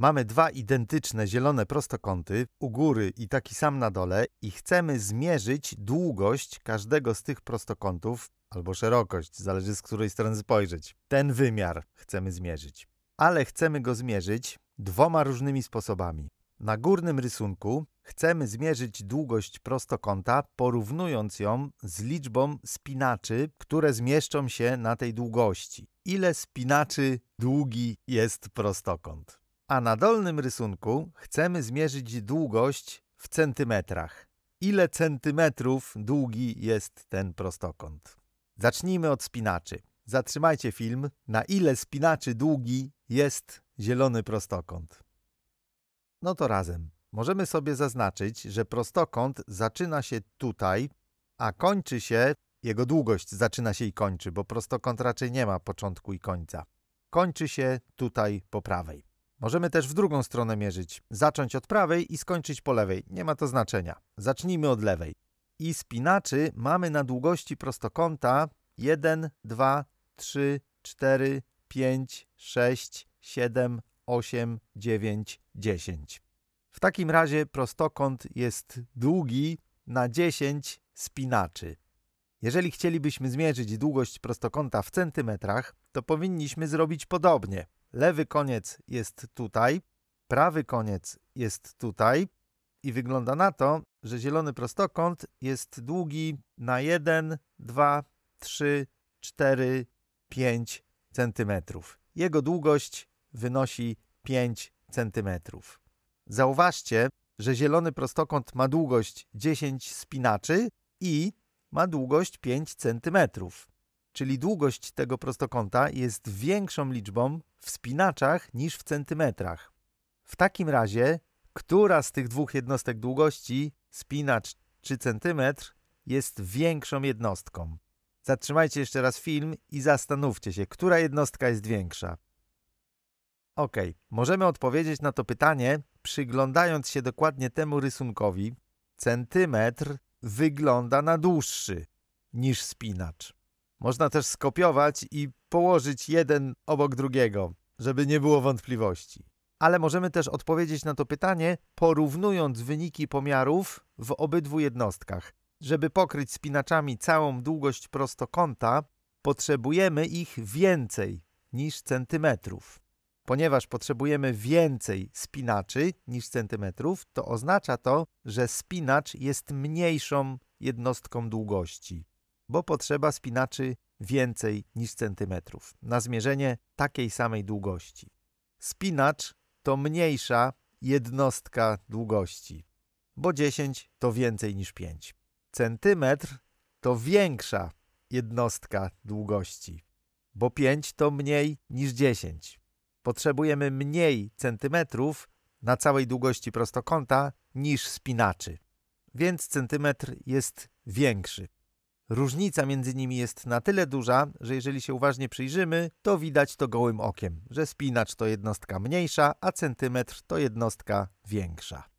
Mamy dwa identyczne zielone prostokąty u góry i taki sam na dole i chcemy zmierzyć długość każdego z tych prostokątów albo szerokość, zależy z której strony spojrzeć. Ten wymiar chcemy zmierzyć. Ale chcemy go zmierzyć dwoma różnymi sposobami. Na górnym rysunku chcemy zmierzyć długość prostokąta, porównując ją z liczbą spinaczy, które zmieszczą się na tej długości. Ile spinaczy długi jest prostokąt? A na dolnym rysunku chcemy zmierzyć długość w centymetrach. Ile centymetrów długi jest ten prostokąt? Zacznijmy od spinaczy. Zatrzymajcie film, na ile spinaczy długi jest zielony prostokąt. No to razem. Możemy sobie zaznaczyć, że prostokąt zaczyna się tutaj, a kończy się, jego długość zaczyna się i kończy, bo prostokąt raczej nie ma początku i końca. Kończy się tutaj po prawej. Możemy też w drugą stronę mierzyć, zacząć od prawej i skończyć po lewej, nie ma to znaczenia. Zacznijmy od lewej. I spinaczy mamy na długości prostokąta 1, 2, 3, 4, 5, 6, 7, 8, 9, 10. W takim razie prostokąt jest długi na 10 spinaczy. Jeżeli chcielibyśmy zmierzyć długość prostokąta w centymetrach, to powinniśmy zrobić podobnie. Lewy koniec jest tutaj, prawy koniec jest tutaj i wygląda na to, że zielony prostokąt jest długi na 1, 2, 3, 4, 5 cm. Jego długość wynosi 5 cm. Zauważcie, że zielony prostokąt ma długość 10 spinaczy i ma długość 5 cm czyli długość tego prostokąta jest większą liczbą w spinaczach niż w centymetrach. W takim razie, która z tych dwóch jednostek długości, spinacz czy centymetr, jest większą jednostką? Zatrzymajcie jeszcze raz film i zastanówcie się, która jednostka jest większa. Ok, możemy odpowiedzieć na to pytanie, przyglądając się dokładnie temu rysunkowi. Centymetr wygląda na dłuższy niż spinacz. Można też skopiować i położyć jeden obok drugiego, żeby nie było wątpliwości. Ale możemy też odpowiedzieć na to pytanie, porównując wyniki pomiarów w obydwu jednostkach. Żeby pokryć spinaczami całą długość prostokąta, potrzebujemy ich więcej niż centymetrów. Ponieważ potrzebujemy więcej spinaczy niż centymetrów, to oznacza to, że spinacz jest mniejszą jednostką długości bo potrzeba spinaczy więcej niż centymetrów na zmierzenie takiej samej długości. Spinacz to mniejsza jednostka długości, bo 10 to więcej niż 5. Centymetr to większa jednostka długości, bo 5 to mniej niż 10. Potrzebujemy mniej centymetrów na całej długości prostokąta niż spinaczy, więc centymetr jest większy. Różnica między nimi jest na tyle duża, że jeżeli się uważnie przyjrzymy, to widać to gołym okiem, że spinacz to jednostka mniejsza, a centymetr to jednostka większa.